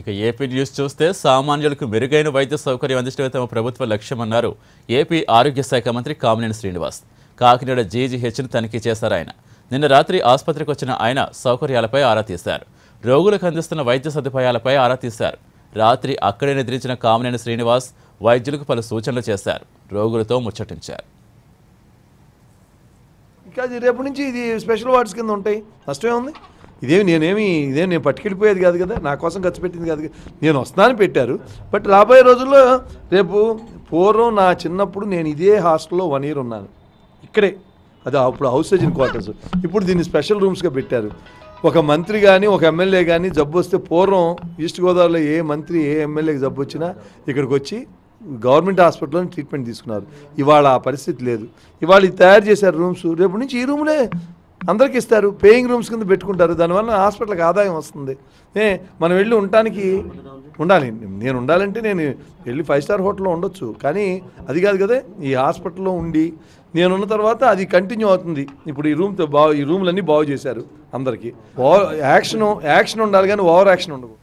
ఇక AP news చూస్తే సామాన్యులకు మెరుగైన వైద్య సౌకర్యం అందించడమే తమ ప్రభుత్వ లక్ష్యమన్నారు ఏపీ ఆరోగ్య శాఖ మంత్రి కామినేని శ్రీనివాస్ కాకినాడ జీజీహెచ్ను తనిఖీ చేశారు ఆయన నిన్న రాత్రి ఆసుపత్రికి వచ్చిన ఆయన సౌకర్యాలపై ఆరా తీశారు రోగులకు అందిస్తున్న వైద్య సదుపాయాలపై ఆరా తీశారు రాత్రి అక్కడే నిద్రించిన కామినేని శ్రీనివాస్ వైద్యులకు పలు సూచనలు చేశారు రోగులతో ముచ్చటించారు ఇంకా రేపటి నుంచి ఇది స్పెషల్ వార్డ్స్ కింద ఉంటాయి ఫస్ట్ ఏముంది ఇదేమి నేనేమి ఇదేమి నేను పట్టుకెళ్ళిపోయేది కాదు కదా నా కోసం ఖర్చు పెట్టింది కాదు నేను వస్తానని పెట్టారు బట్ రాబోయే రోజుల్లో రేపు పూర్వం నా చిన్నప్పుడు నేను ఇదే హాస్టల్లో వన్ ఇయర్ ఉన్నాను ఇక్కడే అది అప్పుడు హౌస్ సర్జన్ క్వార్టర్స్ ఇప్పుడు దీన్ని స్పెషల్ రూమ్స్గా పెట్టారు ఒక మంత్రి కానీ ఒక ఎమ్మెల్యే కానీ జబ్బు వస్తే పూర్వం ఈస్ట్ గోదావరిలో ఏ మంత్రి ఏ ఎమ్మెల్యేకి జబ్బు వచ్చినా ఇక్కడికి వచ్చి గవర్నమెంట్ హాస్పిటల్లో ట్రీట్మెంట్ తీసుకున్నారు ఇవాళ ఆ పరిస్థితి లేదు ఇవాళ తయారు చేశారు రూమ్స్ రేపు నుంచి ఈ రూమ్లే అందరికి ఇస్తారు పేయింగ్ రూమ్స్ కింద పెట్టుకుంటారు దానివల్ల హాస్పిటల్కి ఆదాయం వస్తుంది ఏ మనం వెళ్ళి ఉండటానికి ఉండాలి నేను ఉండాలంటే నేను వెళ్ళి ఫైవ్ స్టార్ హోటల్లో ఉండొచ్చు కానీ అది కాదు కదా ఈ హాస్పిటల్లో ఉండి నేనున్న తర్వాత అది కంటిన్యూ అవుతుంది ఇప్పుడు ఈ రూమ్తో బాగు ఈ రూమ్లన్నీ బాగు చేశారు అందరికీ ఓవర్ యాక్షన్ యాక్షన్ ఉండాలి కానీ ఓవర్ యాక్షన్ ఉండదు